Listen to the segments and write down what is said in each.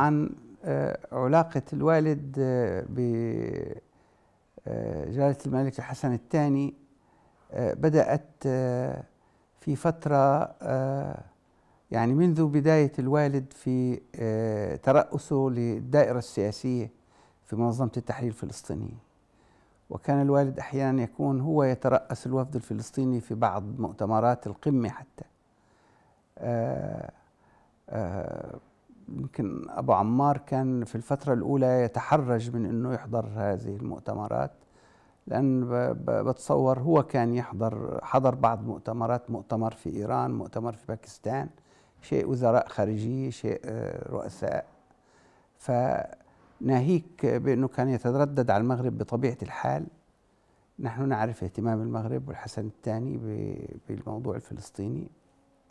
طبعا آه، علاقة الوالد آه، بجلالة آه، الملك الحسن الثاني بدأت في فترة يعني منذ بداية الوالد في ترأسه للدائرة السياسية في منظمة التحرير الفلسطينية وكان الوالد أحيانا يكون هو يترأس الوفد الفلسطيني في بعض مؤتمرات القمة حتى يمكن ابو عمار كان في الفتره الاولى يتحرج من انه يحضر هذه المؤتمرات لان بتصور هو كان يحضر حضر بعض مؤتمرات مؤتمر في ايران مؤتمر في باكستان شيء وزراء خارجيه شيء آه، رؤساء فناهيك بانه كان يتردد على المغرب بطبيعه الحال نحن نعرف اهتمام المغرب والحسن الثاني بالموضوع الفلسطيني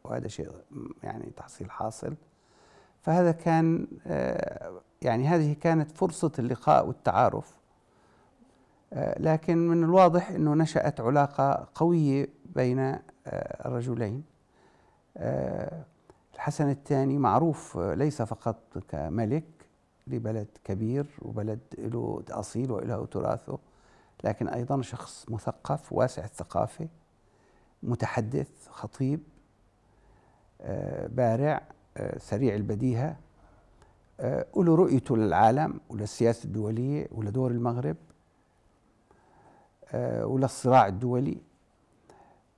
وهذا شيء يعني تحصيل حاصل فهذا كان آه، يعني هذه كانت فرصة اللقاء والتعارف آه، لكن من الواضح أنه نشأت علاقة قوية بين آه، الرجلين الحسن الثاني معروف ليس فقط كملك لبلد كبير وبلد له أصيل وله تراثه لكن أيضا شخص مثقف واسع الثقافة متحدث خطيب بارع سريع البديهه آه، وله رؤيته للعالم وللسياسه الدوليه ولدور المغرب آه، وللصراع الدولي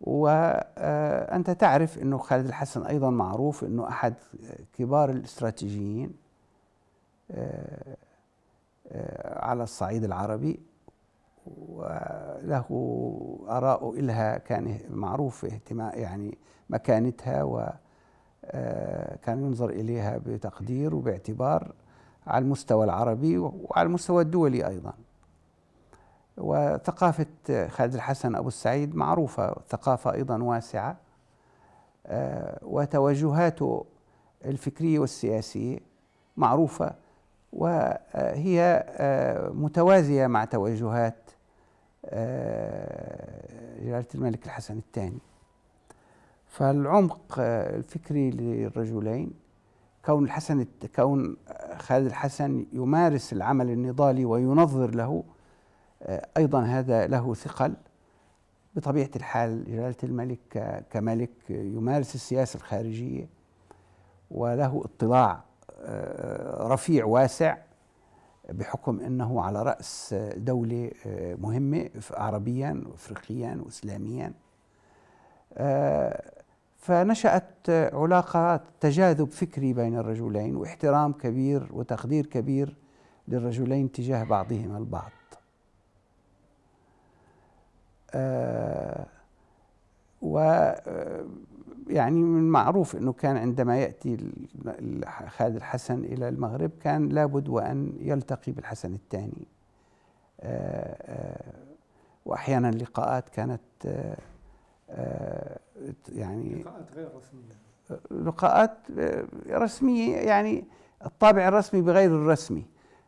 وانت آه، تعرف انه خالد الحسن ايضا معروف انه احد كبار الاستراتيجيين على الصعيد العربي وله آراء إلها كان معروف اهتمام يعني مكانتها و آه، كان ينظر إليها بتقدير وباعتبار على المستوى العربي وعلى المستوى الدولي أيضا وثقافة خالد الحسن أبو السعيد معروفة ثقافة أيضا واسعة آه، وتوجهاته الفكرية والسياسية معروفة وهي آه، متوازية مع توجهات جلالة الملك الحسن الثاني فالعمق آه، الفكري للرجلين كون الحسن كون خالد الحسن يمارس العمل النضالي وينظر له آه، ايضا هذا له ثقل بطبيعه الحال جلاله الملك آه، كملك يمارس السياسه الخارجيه وله اطلاع رفيع واسع بحكم انه على راس دوله مهمه عربيا وافريقيا واسلاميا فنشأت علاقة تجاذب فكري بين الرجلين واحترام كبير وتقدير كبير للرجلين تجاه بعضهما البعض آه، و آه، يعني من المعروف انه كان عندما ياتي خالد الحسن الى المغرب كان لابد وان يلتقي بالحسن الثاني آه، واحيانا لقاءات كانت يعني لقاءات غير رسميه لقاءات رسميه يعني الطابع الرسمي بغير الرسمي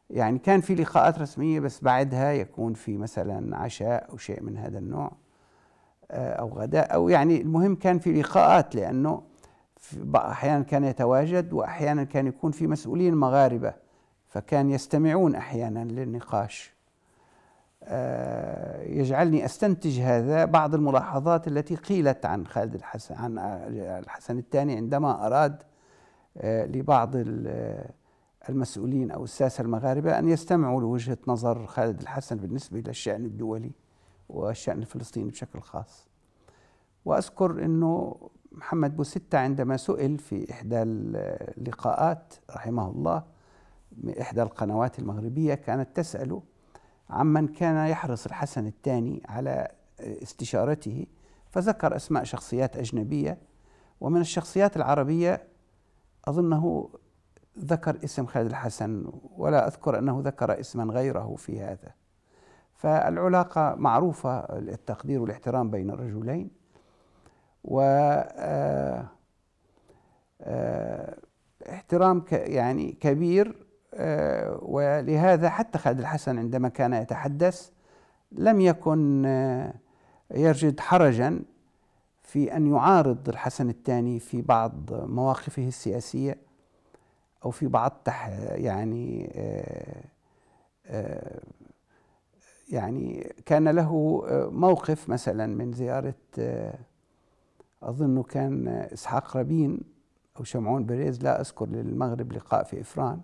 يعني كان في لقاءات رسميه بس بعدها يكون في مثلا عشاء او شيء من هذا النوع آه، او غداء او يعني المهم كان في لقاءات لانه احيانا كان يتواجد واحيانا كان يكون في مسؤولين مغاربه فكان يستمعون احيانا للنقاش آه، يجعلني استنتج هذا بعض الملاحظات التي قيلت عن خالد الحسن عن الحسن الثاني عندما اراد آه، لبعض آه، المسؤولين او الساسه المغاربه ان يستمعوا لوجهه نظر خالد الحسن بالنسبه للشان الدولي والشان الفلسطيني بشكل خاص. واذكر انه محمد بوستة عندما سئل في احدى اللقاءات رحمه الله من احدى القنوات المغربيه كانت تساله عمن كان يحرص الحسن الثاني على استشارته فذكر اسماء شخصيات اجنبيه ومن الشخصيات العربيه اظنه ذكر اسم خالد الحسن ولا اذكر انه ذكر اسما غيره في هذا فالعلاقه معروفه التقدير والاحترام بين الرجلين و آه، آه، احترام يعني كبير آه، ولهذا حتى خالد الحسن عندما كان يتحدث لم يكن آه، يجد حرجا في ان يعارض الحسن الثاني في بعض مواقفه السياسيه او في بعض تح يعني آه، يعني كان له موقف مثلا من زياره اظنه كان اسحاق رابين او شمعون بريز لا اذكر للمغرب لقاء في افران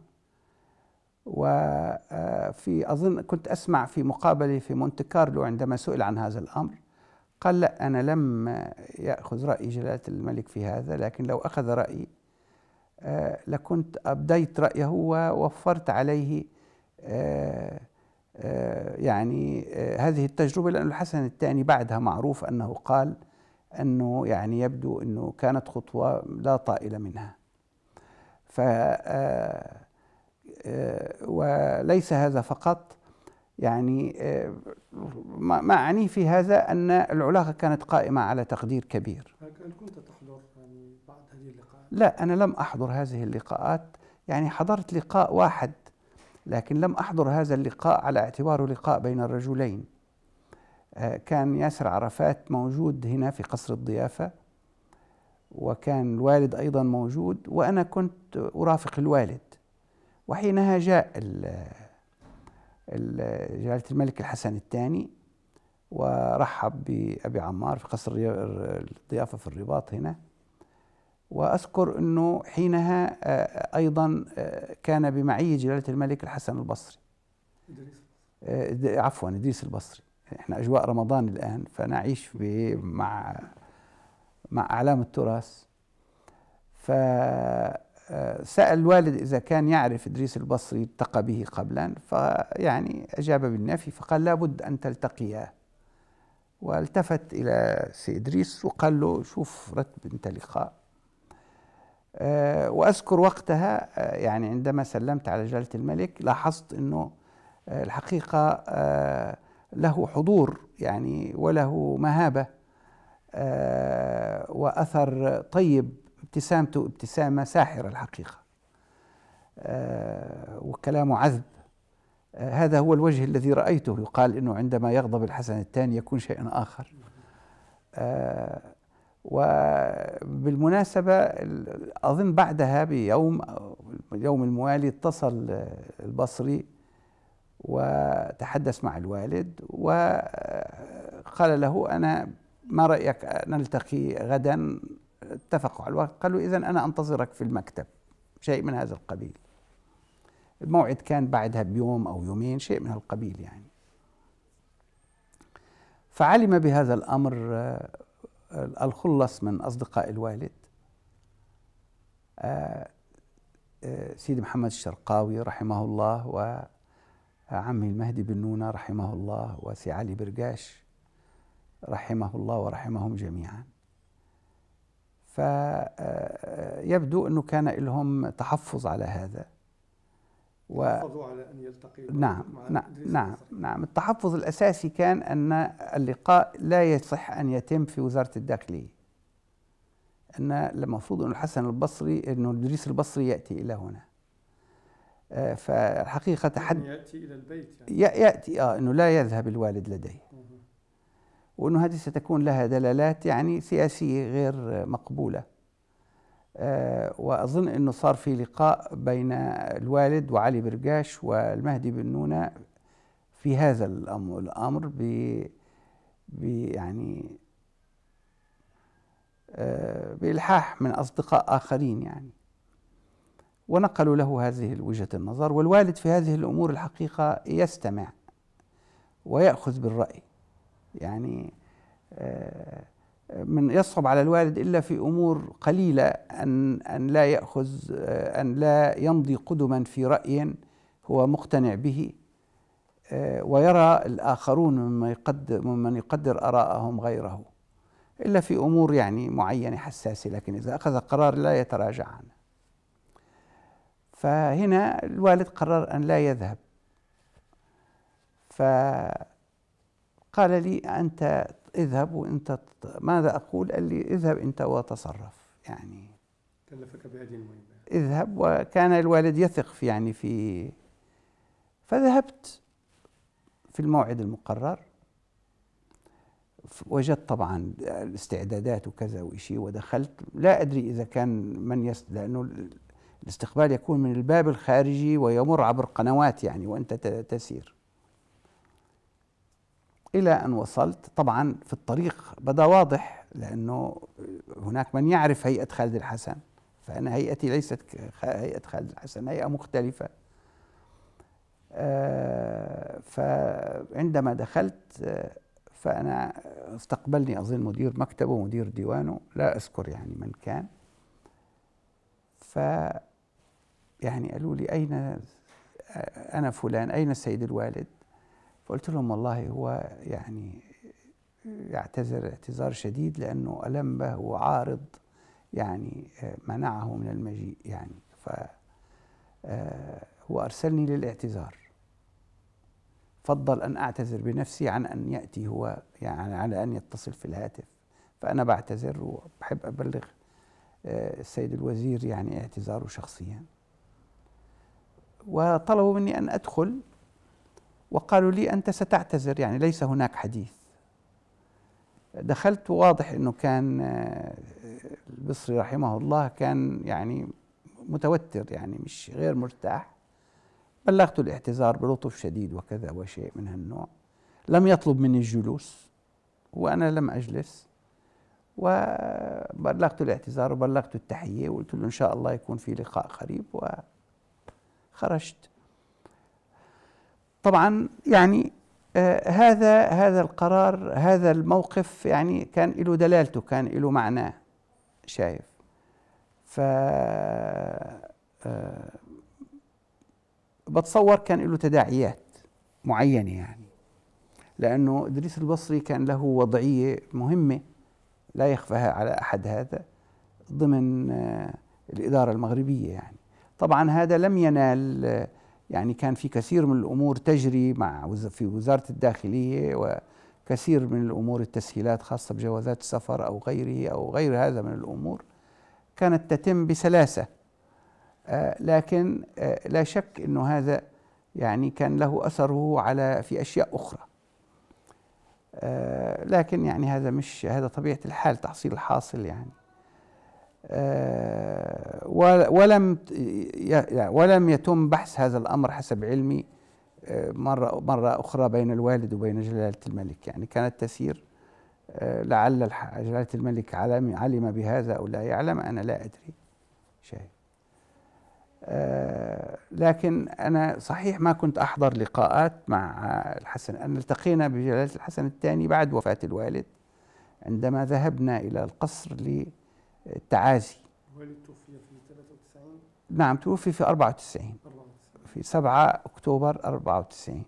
وفي آه، أظن كنت أسمع في مقابلة في مونت كارلو عندما سئل عن هذا الأمر قال لا أنا لم يأخذ رأي جلالة الملك في هذا لكن لو أخذ رأيي آه، لكنت أبديت رأيه ووفرت عليه آه، يعني هذه التجربة لأن الحسن الثاني بعدها معروف أنه قال أنه يعني يبدو أنه كانت خطوة لا طائل منها ف آه، وليس هذا فقط يعني آه، ما أعنيه في هذا أن العلاقة كانت قائمة على تقدير كبير هل كنت تحضر يعني بعض هذه اللقاءات؟ لا أنا لم أحضر هذه اللقاءات يعني حضرت لقاء واحد لكن لم أحضر هذا اللقاء على اعتباره لقاء بين الرجلين آه، كان ياسر عرفات موجود هنا في قصر الضيافة وكان الوالد أيضا موجود وأنا كنت أرافق الوالد وحينها جاء جلالة الملك الحسن الثاني ورحب بأبي عمار في قصر الضيافة في الرباط هنا وأذكر أنه حينها آه، أيضا آه، كان بمعية جلالة الملك الحسن البصري آه، عفوا إدريس البصري احنا أجواء رمضان الآن فنعيش مع مع أعلام التراث ف سأل الوالد إذا كان يعرف إدريس البصري التقى به قبلا فيعني أجاب بالنفي فقال لابد أن تلتقياه والتفت إلى سي إدريس وقال له شوف رتب أنت لقاء آه، وأذكر وقتها آه، يعني عندما سلمت على جلالة الملك لاحظت أنه آه، الحقيقة له حضور يعني وله مهابة وأثر طيب ابتسامته ابتسامة ساحرة الحقيقة آه، وكلامه عذب آه، هذا هو الوجه الذي رأيته يقال أنه عندما يغضب الحسن الثاني يكون شيئا آخر آه، وبالمناسبة أظن بعدها بيوم اليوم الموالي اتصل البصري وتحدث مع الوالد وقال له أنا ما رأيك نلتقي غدا اتفقوا على الوقت قالوا إذا أنا أنتظرك في المكتب شيء من هذا القبيل الموعد كان بعدها بيوم أو يومين شيء من هالقبيل يعني فعلم بهذا الأمر آه، الخلص من أصدقاء الوالد آه، آه، سيدي محمد الشرقاوي رحمه الله وعمي المهدي بن نونة رحمه الله وسي علي برقاش رحمه الله ورحمهم جميعاً فيبدو آه، آه، أنه كان لهم تحفظ على هذا و... على أن يلتقي نعم مع نعم،, نعم نعم التحفظ الأساسي كان أن اللقاء لا يصح أن يتم في وزارة الداخلية أن المفروض أن الحسن البصري أنه إدريس البصري يأتي إلى هنا آه، فالحقيقة تحدي يعني يأتي إلى البيت يعني يأتي آه أنه لا يذهب الوالد لديه وأنه هذه ستكون لها دلالات يعني سياسية غير مقبولة آه، وأظن أنه صار في لقاء بين الوالد وعلي برقاش والمهدي بن نونة في هذا الأمر ب يعني آه، بإلحاح من أصدقاء آخرين يعني ونقلوا له هذه وجهة النظر والوالد في هذه الأمور الحقيقة يستمع ويأخذ بالرأي يعني آه، من يصعب على الوالد الا في امور قليله ان ان لا ياخذ آه، ان لا يمضي قدما في راي هو مقتنع به آه، ويرى الاخرون ممن يقدر ممن يقدر اراءهم غيره الا في امور يعني معينه حساسه لكن اذا اخذ قرار لا يتراجع عنه فهنا الوالد قرر ان لا يذهب ف قال لي أنت اذهب وأنت ماذا أقول قال لي اذهب أنت وتصرف يعني كلفك بهذه المهمة اذهب وكان الوالد يثق في يعني في فذهبت في الموعد المقرر وجدت طبعا الاستعدادات وكذا وشيء ودخلت لا ادري اذا كان من يس لانه الاستقبال يكون من الباب الخارجي ويمر عبر قنوات يعني وانت تسير إلى أن وصلت طبعا في الطريق بدا واضح لأنه هناك من يعرف هيئة خالد الحسن فأنا هيئتي ليست هيئة خالد الحسن هيئة مختلفة آه، فعندما دخلت آه، فأنا استقبلني أظن مدير مكتبه ومدير ديوانه لا أذكر يعني من كان ف يعني قالوا لي أين آه، أنا فلان أين السيد الوالد فقلت لهم والله هو يعني يعتذر اعتذار شديد لأنه ألم به وعارض يعني آه، منعه من المجيء يعني ف آه، هو أرسلني للاعتذار فضل أن أعتذر بنفسي عن أن يأتي هو يعني على أن يتصل في الهاتف فأنا بعتذر وبحب أبلغ آه، السيد الوزير يعني اعتذاره شخصيا وطلبوا مني أن أدخل وقالوا لي أنت ستعتذر يعني ليس هناك حديث دخلت واضح أنه كان البصري رحمه الله كان يعني متوتر يعني مش غير مرتاح بلغت الاعتذار بلطف شديد وكذا وشيء من هالنوع لم يطلب مني الجلوس وأنا لم أجلس وبلغت الاعتذار وبلغت التحية وقلت له إن شاء الله يكون في لقاء قريب وخرجت طبعا يعني آه هذا هذا القرار هذا الموقف يعني كان له دلالته كان له معناه شايف ف آه بتصور كان له تداعيات معينه يعني لانه ادريس البصري كان له وضعيه مهمه لا يخفاها على احد هذا ضمن آه الاداره المغربيه يعني طبعا هذا لم ينال آه، يعني كان في كثير من الامور تجري مع في وزاره الداخليه وكثير من الامور التسهيلات خاصه بجوازات السفر او غيره او غير هذا من الامور كانت تتم بسلاسه آه، لكن آه، لا شك انه هذا يعني كان له اثره على في اشياء اخرى آه، لكن يعني هذا مش هذا طبيعه الحال تحصيل الحاصل يعني آه، ولم ولم يتم بحث هذا الامر حسب علمي آه، مره مره اخرى بين الوالد وبين جلاله الملك يعني كانت تسير آه، لعل جلاله الملك علم علم بهذا او لا يعلم انا لا ادري شيء لكن انا صحيح ما كنت احضر لقاءات مع الحسن ان التقينا بجلاله الحسن الثاني بعد وفاه الوالد عندما ذهبنا الى القصر لي التعازي والد توفي في 93 نعم توفي في 94 في 7 أكتوبر 94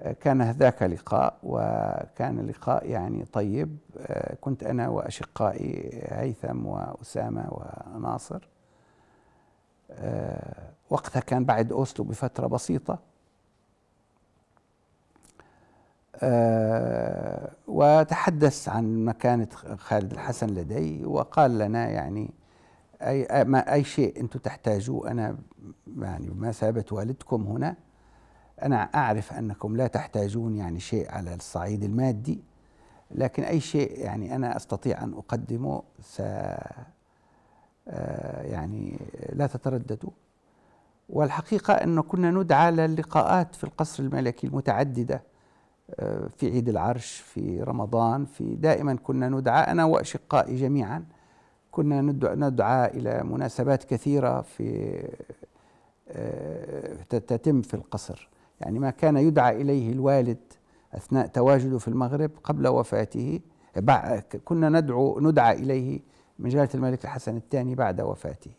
آه، كان هذاك لقاء وكان لقاء يعني طيب آه، كنت أنا وأشقائي هيثم وأسامة وناصر آه، وقتها كان بعد أوسلو بفترة بسيطة آه، وتحدث عن مكانة خالد الحسن لدي وقال لنا يعني أي ما أي شيء أنتم تحتاجوه أنا يعني بمثابة والدكم هنا أنا أعرف أنكم لا تحتاجون يعني شيء على الصعيد المادي لكن أي شيء يعني أنا أستطيع أن أقدمه س آه، يعني لا تترددوا والحقيقة أنه كنا ندعى للقاءات في القصر الملكي المتعددة في عيد العرش في رمضان في دائما كنا ندعى انا واشقائي جميعا كنا ندعى الى مناسبات كثيره في آه، تتم في القصر يعني ما كان يدعى اليه الوالد اثناء تواجده في المغرب قبل وفاته كنا ندعو ندعى اليه من جلاله الملك الحسن الثاني بعد وفاته